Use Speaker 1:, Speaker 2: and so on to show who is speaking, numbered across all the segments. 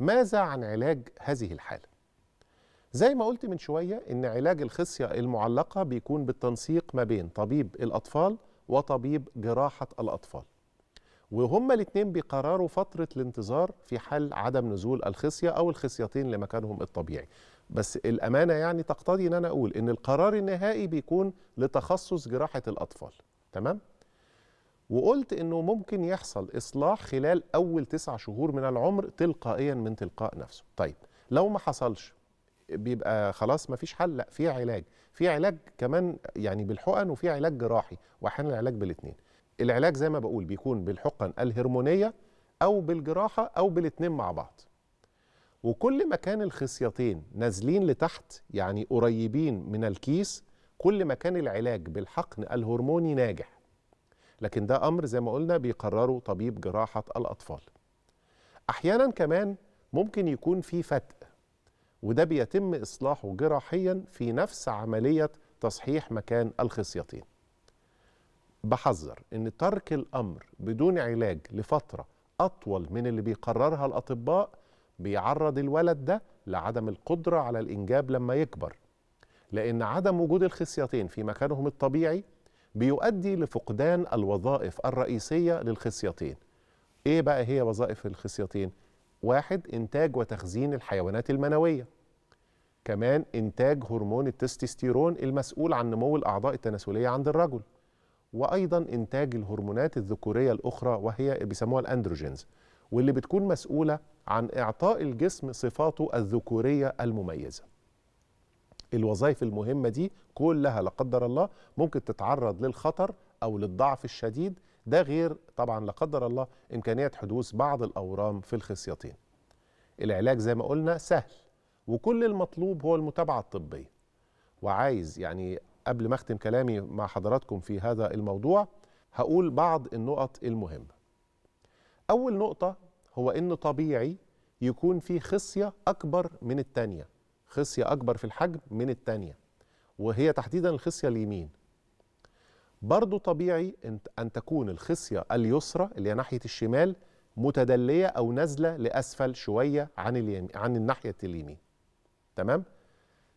Speaker 1: ماذا عن علاج هذه الحالة؟ زي ما قلت من شوية إن علاج الخصية المعلقة بيكون بالتنسيق ما بين طبيب الأطفال وطبيب جراحة الأطفال وهما الاثنين بيقرروا فترة الانتظار في حال عدم نزول الخصية أو الخصيتين لمكانهم الطبيعي بس الأمانة يعني تقتضي إن أنا أقول إن القرار النهائي بيكون لتخصص جراحة الأطفال تمام؟ وقلت انه ممكن يحصل اصلاح خلال اول تسع شهور من العمر تلقائيا من تلقاء نفسه طيب لو ما حصلش بيبقى خلاص ما فيش حل لا في علاج في علاج كمان يعني بالحقن وفي علاج جراحي واحيانا العلاج بالاثنين العلاج زي ما بقول بيكون بالحقن الهرمونيه او بالجراحه او بالاثنين مع بعض وكل ما كان الخصيتين نازلين لتحت يعني قريبين من الكيس كل ما كان العلاج بالحقن الهرموني ناجح لكن ده امر زي ما قلنا بيقرره طبيب جراحه الاطفال احيانا كمان ممكن يكون في فتق وده بيتم اصلاحه جراحيا في نفس عمليه تصحيح مكان الخصيتين بحذر ان ترك الامر بدون علاج لفتره اطول من اللي بيقررها الاطباء بيعرض الولد ده لعدم القدره على الانجاب لما يكبر لان عدم وجود الخصيتين في مكانهم الطبيعي بيؤدي لفقدان الوظائف الرئيسية للخصيتين إيه بقى هي وظائف الخصيتين؟ واحد إنتاج وتخزين الحيوانات المنوية كمان إنتاج هرمون التستوستيرون المسؤول عن نمو الأعضاء التناسلية عند الرجل وأيضا إنتاج الهرمونات الذكورية الأخرى وهي بيسموها الأندروجينز واللي بتكون مسؤولة عن إعطاء الجسم صفاته الذكورية المميزة الوظائف المهمه دي كلها لا قدر الله ممكن تتعرض للخطر او للضعف الشديد ده غير طبعا لا قدر الله امكانيه حدوث بعض الاورام في الخصيتين. العلاج زي ما قلنا سهل وكل المطلوب هو المتابعه الطبيه. وعايز يعني قبل ما اختم كلامي مع حضراتكم في هذا الموضوع هقول بعض النقط المهمه. اول نقطه هو ان طبيعي يكون في خصيه اكبر من الثانيه خصيه اكبر في الحجم من الثانيه وهي تحديدا الخصيه اليمين برضو طبيعي ان تكون الخصيه اليسرى اللي هي ناحيه الشمال متدليه او نازله لاسفل شويه عن اليمين عن الناحيه اليمين تمام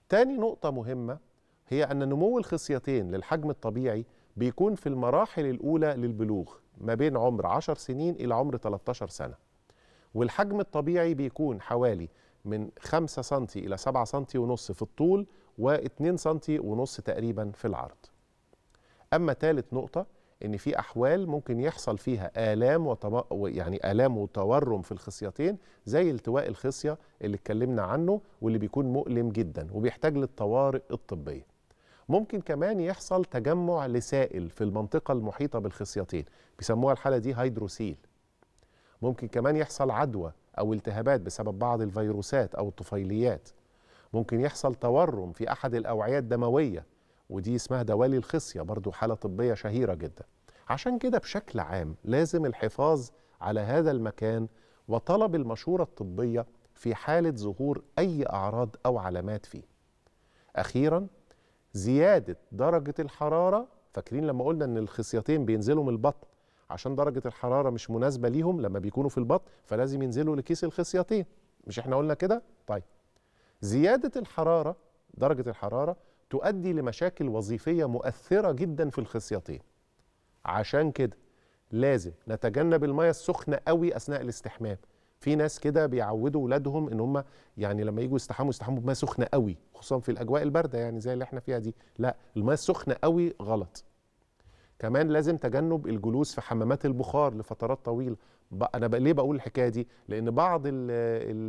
Speaker 1: تاني نقطه مهمه هي ان نمو الخصيتين للحجم الطبيعي بيكون في المراحل الاولى للبلوغ ما بين عمر 10 سنين الى عمر 13 سنه والحجم الطبيعي بيكون حوالي من 5 سم إلى 7 سم ونص في الطول و2 سم ونص تقريبا في العرض أما ثالث نقطة إن في أحوال ممكن يحصل فيها آلام وطم... يعني آلام وتورم في الخصيتين زي التواء الخصية اللي اتكلمنا عنه واللي بيكون مؤلم جدا وبيحتاج للطوارئ الطبية ممكن كمان يحصل تجمع لسائل في المنطقة المحيطة بالخصيتين بيسموها الحالة دي هيدروسيل ممكن كمان يحصل عدوى أو التهابات بسبب بعض الفيروسات أو الطفيليات ممكن يحصل تورم في أحد الأوعية الدموية ودي اسمها دوالي الخصية برضو حالة طبية شهيرة جدا عشان كده بشكل عام لازم الحفاظ على هذا المكان وطلب المشورة الطبية في حالة ظهور أي أعراض أو علامات فيه أخيرا زيادة درجة الحرارة فاكرين لما قلنا أن الخصيتين بينزلوا من البطن عشان درجه الحراره مش مناسبه ليهم لما بيكونوا في البطن فلازم ينزلوا لكيس الخصيتين مش احنا قلنا كده طيب زياده الحراره درجه الحراره تؤدي لمشاكل وظيفيه مؤثره جدا في الخصيتين عشان كده لازم نتجنب الميه السخنه قوي اثناء الاستحمام في ناس كده بيعودوا ولادهم ان هم يعني لما يجوا يستحموا يستحموا بماء سخنه قوي خصوصا في الاجواء البارده يعني زي اللي احنا فيها دي لا الماء السخنه قوي غلط كمان لازم تجنب الجلوس في حمامات البخار لفترات طويله انا ليه بقول الحكايه دي لان بعض الـ الـ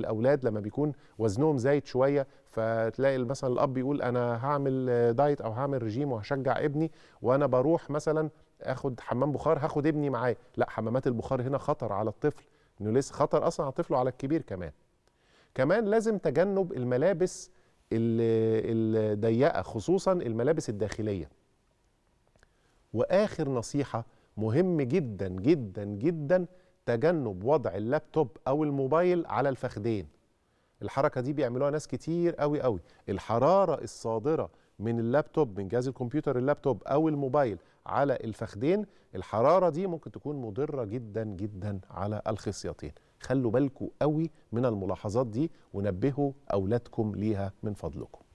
Speaker 1: الاولاد لما بيكون وزنهم زايد شويه فتلاقي مثلا الاب يقول انا هعمل دايت او هعمل رجيم وهشجع ابني وانا بروح مثلا اخد حمام بخار هاخد ابني معايا لا حمامات البخار هنا خطر على الطفل انه لسه خطر اصلا على طفله وعلى الكبير كمان كمان لازم تجنب الملابس الضيقه خصوصا الملابس الداخليه واخر نصيحه مهم جدا جدا جدا تجنب وضع اللابتوب او الموبايل على الفخدين الحركه دي بيعملوها ناس كتير قوي قوي الحراره الصادره من اللابتوب من جهاز الكمبيوتر اللابتوب او الموبايل على الفخدين الحراره دي ممكن تكون مضره جدا جدا على الخصيتين خلوا بالكم قوي من الملاحظات دي ونبهوا اولادكم ليها من فضلكم